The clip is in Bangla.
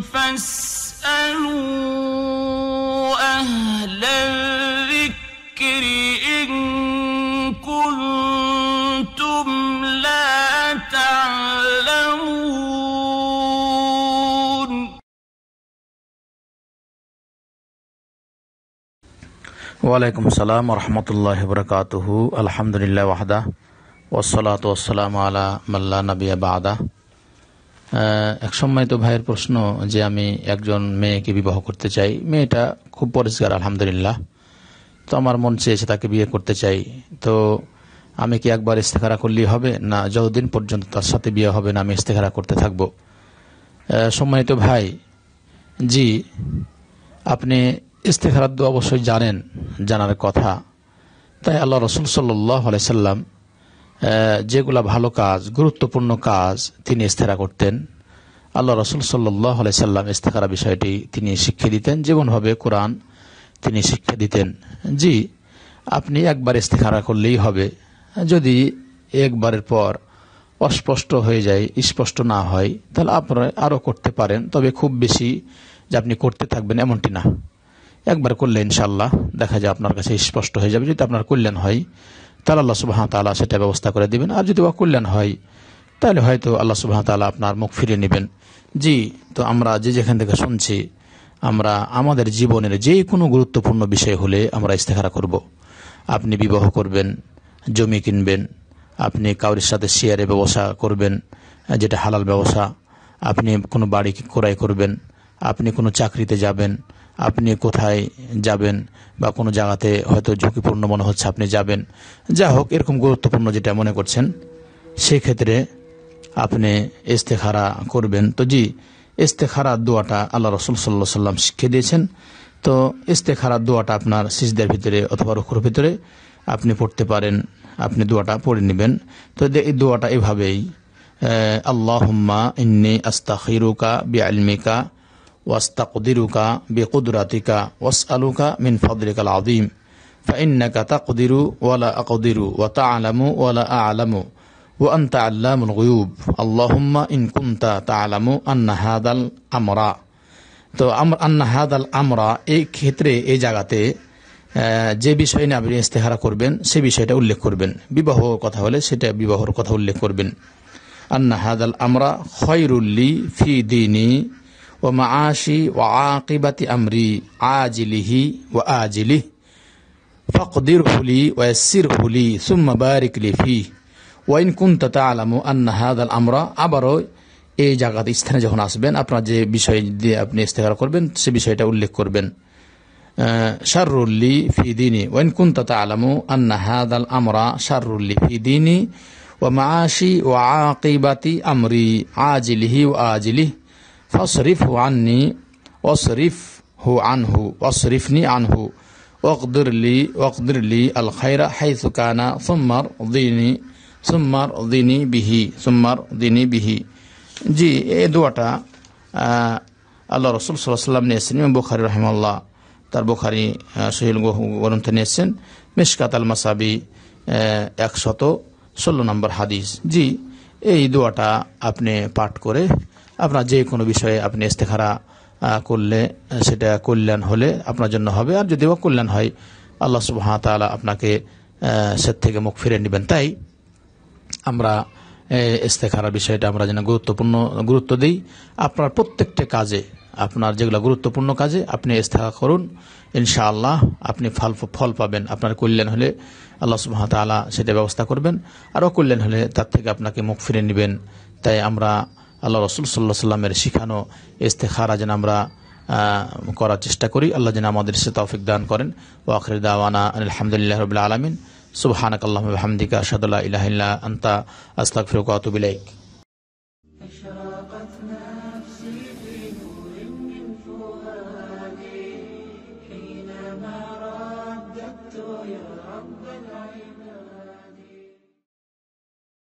فاسألوا أهل الذكر إن كنتم لا تعلمون وعليكم السلام ورحمة الله وبركاته الحمد لله وحده والصلاة والسلام على من لا نبي بعده এক সম্মানিত ভাইয়ের প্রশ্ন যে আমি একজন মেয়েকে বিবাহ করতে চাই মেয়েটা খুব পরিষ্কার আলহামদুলিল্লাহ তো আমার মন চেয়েছে তাকে বিয়ে করতে চাই তো আমি কি একবার ইস্তেখারা করলেই হবে না যতদিন পর্যন্ত তার সাথে বিয়ে হবে না আমি ইস্তেখারা করতে থাকব সম্মানিত ভাই জি আপনি তো অবশ্যই জানেন জানার কথা তাই আল্লাহ রসুল সাল্লাহ আলাইসাল্লাম যেগুলা ভালো কাজ গুরুত্বপূর্ণ কাজ তিনি ইস্তেরা করতেন আল্লাহ রসুল সাল্লাহ সাল্লাম ইস্তেকারা বিষয়টি তিনি শিক্ষা দিতেন যেমনভাবে কোরআন তিনি শিক্ষা দিতেন জি আপনি একবার ইস্তেখারা করলেই হবে যদি একবারের পর অস্পষ্ট হয়ে যায় স্পষ্ট না হয় তাহলে আপনারা আরও করতে পারেন তবে খুব বেশি যে আপনি করতে থাকবেন এমনটি না একবার করলে ইনশাল্লাহ দেখা যায় আপনার কাছে স্পষ্ট হয়ে যাবে যদি আপনার কল্যাণ হয় তাহলে আল্লাহ সুবাহ তালা সেটা ব্যবস্থা করে দিবেন আর যদি অকল্যাণ হয় তাহলে হয়তো আল্লাহ সুবাহ তালা আপনার মুখ ফিরে নেবেন জি তো আমরা যে যেখান থেকে শুনছি আমরা আমাদের জীবনের যে কোনো গুরুত্বপূর্ণ বিষয় হলে আমরা ইস্তেখারা করব। আপনি বিবাহ করবেন জমি কিনবেন আপনি কাউরির সাথে শেয়ারে ব্যবসা করবেন যেটা হালাল ব্যবসা আপনি কোনো বাড়ি ক্রয় করবেন আপনি কোনো চাকরিতে যাবেন আপনি কোথায় যাবেন বা কোনো জায়গাতে হয়তো ঝুঁকিপূর্ণ মনে হচ্ছে আপনি যাবেন যা হোক এরকম গুরুত্বপূর্ণ যেটা মনে করছেন সেক্ষেত্রে আপনি ইস্তেখারা করবেন তো জি ইস্তেখারা দোয়াটা আল্লাহ রসুল সাল্লাহ সাল্লাম শিখিয়ে দিয়েছেন তো ইস্তেখারা দোয়াটা আপনার শিশুদের ভিতরে অথবা রক্ষর ভিতরে আপনি পড়তে পারেন আপনি দোয়াটা পড়ে নেবেন তো এই দোয়াটা এভাবেই আল্লাহ ইন্নি আস্তা আস্তাখিরুকা বিআলমিকা ওয়াস্তাকদিরুকা বেকুদরাতিকা ওয়াস আলুকা মিন ফদরিকাল আদিম ফাইন্নাকা তাকদিরু ওয়ালা আকদিরু ওয়া তাআলামু ওয়ালা আ'লামু ওয়া আনতা আল্লামুল গুয়ুব আল্লাহুম্মা ইন কুনতা তাআলামু আন্না হাদাল আমরা তো আন্না হাদাল আমরা এই ক্ষেত্রে এই জায়গাতে যে বিষয় নিয়ে আপনি ইস্তেহারা করবেন সে বিষয়টা উল্লেখ করবেন বিবাহ কথা হলে সেটা বিবাহর কথা উল্লেখ করবেন আন্না হাদাল আমরা খয়রুল্লি ফি দিনী ومعاشي وعاقبة أمري عاجله وآجله فاقدره لي ويسره لي ثم بارك لي فيه وإن كنت تعلم أن هذا الأمر আবারও এই জায়গাতে স্থানে যখন আসবেন আপনার যে বিষয় দিয়ে আপনি ইস্তেহার করবেন সে বিষয়টা উল্লেখ করবেন শারুল্লি ফি দিনী ওয়াইন কুন্তা তালামু আন্না হাদাল আমরা শারুল্লি ফি দিনী ও মাআশি ও আকিবাতি আমরি আজিলিহি ও আজিলিহ ফসরিফ হু আননি হু আনহু অশরিফনি আনহু ওকদুরলি ওকদুরলি আল খাইরা হাইসুকানা সুম্মার দিনী সুম্মার দিনী বিহি সুম্মার দিনী বিহি জি এই দোয়াটা আল্লাহ রসুল সাল্লাম নিয়েছেন ইমাম বুখারি রহমাল্লাহ তার বুখারি সহিল গ্রন্থ নিয়েছেন মিসকাত আল মাসাবি একশত ষোলো নম্বর হাদিস জি এই দোয়াটা আপনি পাঠ করে আপনার যে কোনো বিষয়ে আপনি ইস্তেখারা করলে সেটা কল্যাণ হলে আপনার জন্য হবে আর যদি বা কল্যাণ হয় আল্লাহ সুবাহতালা আপনাকে সে থেকে মুখ ফিরে নেবেন তাই আমরা ইস্তেখারার বিষয়টা আমরা যেন গুরুত্বপূর্ণ গুরুত্ব দিই আপনার প্রত্যেকটা কাজে আপনার যেগুলো গুরুত্বপূর্ণ কাজে আপনি ইস্তেখা করুন ইনশাআল্লাহ আপনি ফল ফল পাবেন আপনার কল্যাণ হলে আল্লাহ সুবাহতালা সেটা ব্যবস্থা করবেন আর অকল্যাণ হলে তার থেকে আপনাকে মুখ ফিরে নেবেন তাই আমরা আল্লাহ রসুল সাল্লাহ সাল্লামের শিখানো ইস্তেখারা যেন আমরা করার চেষ্টা করি আল্লাহ যেন আমাদের সে তৌফিক দান করেন ও আখরি দাওয়ানা আলহামদুলিল্লাহ রবিল্লা আলমিন সুবহানাক আল্লাহ হামদিকা আসাদুল্লাহ ইলাহিল্লা আন্তা আস্তাক ফিরকাতুবিলাইক حينما يا رب